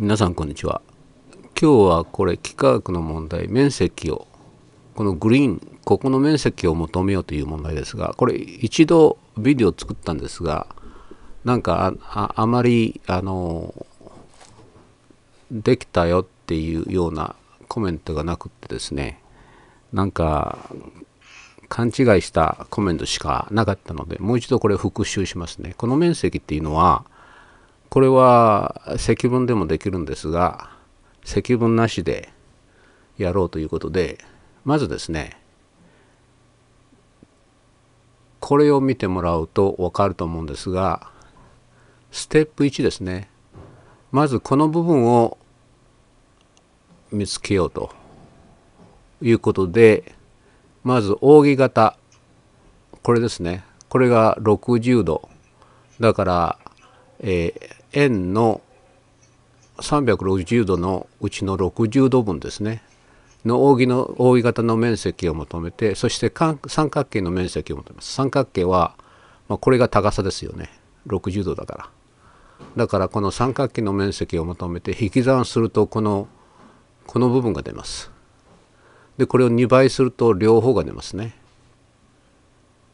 皆さんこんにちは今日はこれ幾何学の問題面積をこのグリーンここの面積を求めようという問題ですがこれ一度ビデオ作ったんですがなんかあまりあのできたよっていうようなコメントがなくってですねなんか勘違いしたコメントしかなかったのでもう一度これ復習しますねこの面積っていうのはこれは積分でもできるんですが積分なしでやろうということでまずですねこれを見てもらうと分かると思うんですがステップ1ですねまずこの部分を見つけようということでまず扇形これですねこれが60度だから、えー、円の360度のうちの60度分ですねの扇の扇形の面積を求めてそして三角形の面積を求めます三角形は、まあ、これが高さですよね60度だからだからこの三角形の面積を求めて引き算するとこのこの部分が出ますでこれを2倍すると両方が出ますね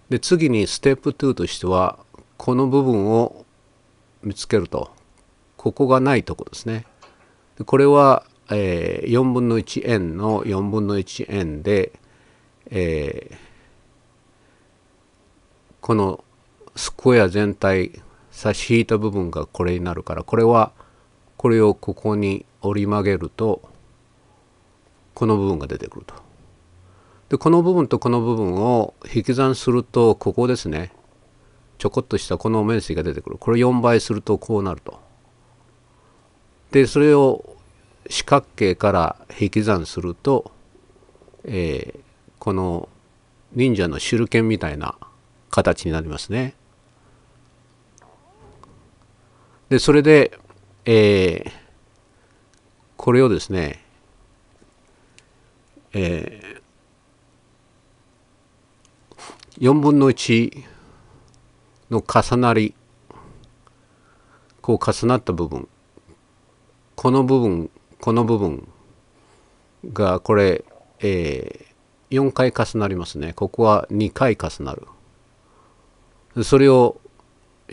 で次にステップ2としてはこの部分を見つけるとここがないとこですねこれは、えー、4分の1円の4分の1円で、えー、このスクエア全体差し引いた部分がこれになるからこれはこれをここに折り曲げるとこの部分が出てくると。でこの部分とこの部分を引き算するとここですねちょこっとしたこの面積が出てくるこれ4倍するとこうなると。でそれを四角形から引き算すると、えー、この忍者の手裏剣みたいな形になりますね。でそれで、えー、これをですね、えー、4分の1の重なりこう重なった部分この部分この部分がこれ、えー、4回重なりますねここは2回重なるそれを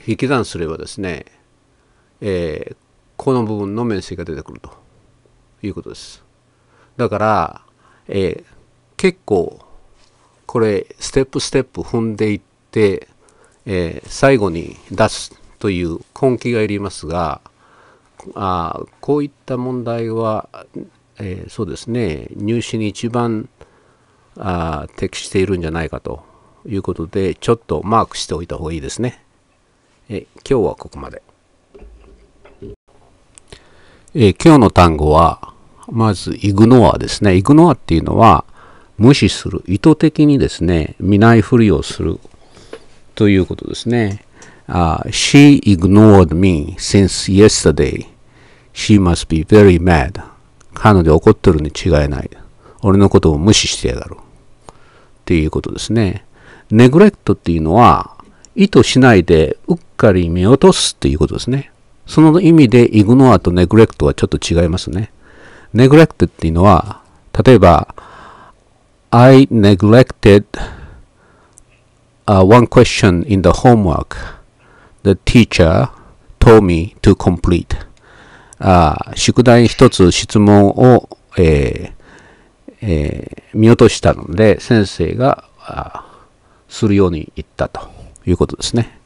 引き算すればですね、えー、この部分の面積が出てくるということですだから、えー、結構これステップステップ踏んでいってえー、最後に出すという根気がいりますがあこういった問題は、えー、そうですね入試に一番あ適しているんじゃないかということでちょっとマークしておいた方がいいですね。え今日はここまで。え今日の単語はまずイグノアですね。イグノアっていうのは無視する意図的にですね見ないふりをするということですね。Uh, she ignored me since yesterday. She must be very mad. 彼女怒ってるに違いない。俺のことを無視してやがる。っていうことですね。ネグレクトっていうのは、意図しないでうっかり見落とすっていうことですね。その意味でイグノアとネグレクトはちょっと違いますね。ネグレクトっていうのは、例えば、I neglected uh, one question in the homework the teacher told me to complete あ宿題一つ質問を、えーえー、見落としたので先生がするように言ったということですね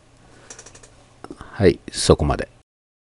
はいそこまで